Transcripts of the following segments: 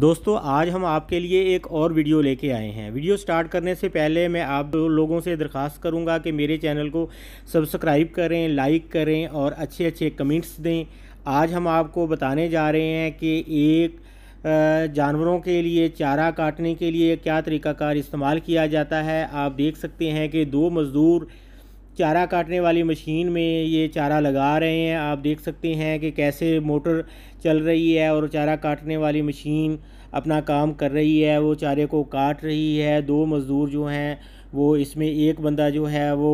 दोस्तों आज हम आपके लिए एक और वीडियो लेके आए हैं वीडियो स्टार्ट करने से पहले मैं आप लोगों से दरख्वास्त करूंगा कि मेरे चैनल को सब्सक्राइब करें लाइक करें और अच्छे अच्छे कमेंट्स दें आज हम आपको बताने जा रहे हैं कि एक जानवरों के लिए चारा काटने के लिए क्या तरीक़ाकार इस्तेमाल किया जाता है आप देख सकते हैं कि दो मज़दूर चारा काटने वाली मशीन में ये चारा लगा रहे हैं आप देख सकते हैं कि कैसे मोटर चल रही है और चारा काटने वाली मशीन अपना काम कर रही है वो चारे को काट रही है दो मज़दूर जो हैं वो इसमें एक बंदा जो है वो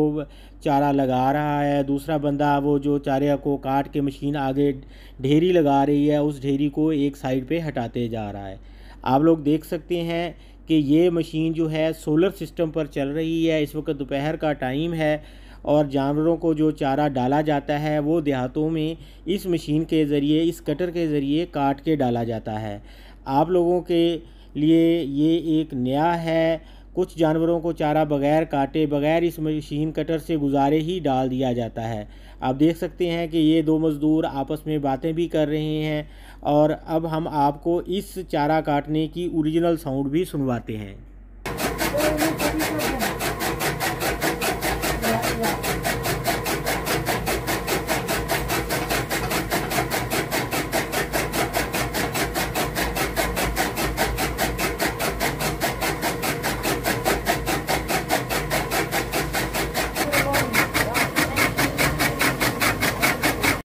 चारा लगा रहा है दूसरा बंदा वो जो चारे को काट के मशीन आगे ढेरी लगा रही है उस ढेरी को एक साइड पे हटाते जा रहा है आप लोग देख सकते हैं कि ये मशीन जो है सोलर सिस्टम पर चल रही है इस वक्त दोपहर का टाइम है और जानवरों को जो चारा डाला जाता है वो देहातों में इस मशीन के ज़रिए इस कटर के ज़रिए काट के डाला जाता है आप लोगों के लिए ये एक नया है कुछ जानवरों को चारा बगैर काटे बगैर इस मशीन कटर से गुजारे ही डाल दिया जाता है आप देख सकते हैं कि ये दो मज़दूर आपस में बातें भी कर रहे हैं और अब हम आपको इस चारा काटने की ओरिजिनल साउंड भी सुनवाते हैं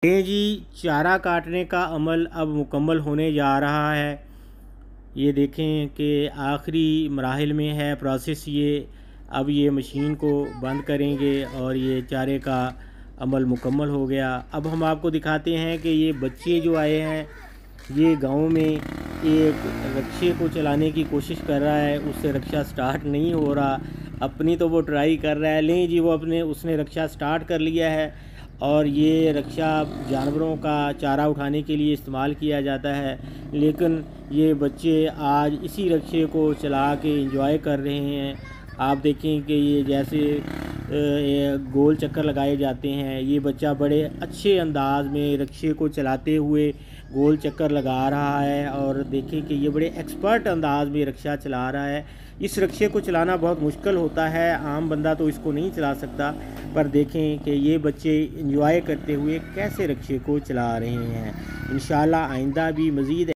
जी चारा काटने का अमल अब मुकम्मल होने जा रहा है ये देखें कि आखिरी मराहल में है प्रोसेस ये अब ये मशीन को बंद करेंगे और ये चारे का अमल मुकम्मल हो गया अब हम आपको दिखाते हैं कि ये बच्चे जो आए हैं ये गांव में एक रक्षे को चलाने की कोशिश कर रहा है उससे रक्षा स्टार्ट नहीं हो रहा अपनी तो वो ट्राई कर रहा है लें जी वो अपने उसने रक्षा स्टार्ट कर लिया है और ये रक्षा जानवरों का चारा उठाने के लिए इस्तेमाल किया जाता है लेकिन ये बच्चे आज इसी रक्षे को चला के इंजॉय कर रहे हैं आप देखें कि ये जैसे गोल चक्कर लगाए जाते हैं ये बच्चा बड़े अच्छे अंदाज में रक्षे को चलाते हुए गोल चक्कर लगा रहा है और देखें कि ये बड़े एक्सपर्ट अंदाज में रक्षा चला रहा है इस रक्षे को चलाना बहुत मुश्किल होता है आम बंदा तो इसको नहीं चला सकता पर देखें कि ये बच्चे इंजॉय करते हुए कैसे रक्षे को चला रहे हैं इन आइंदा भी मज़ीद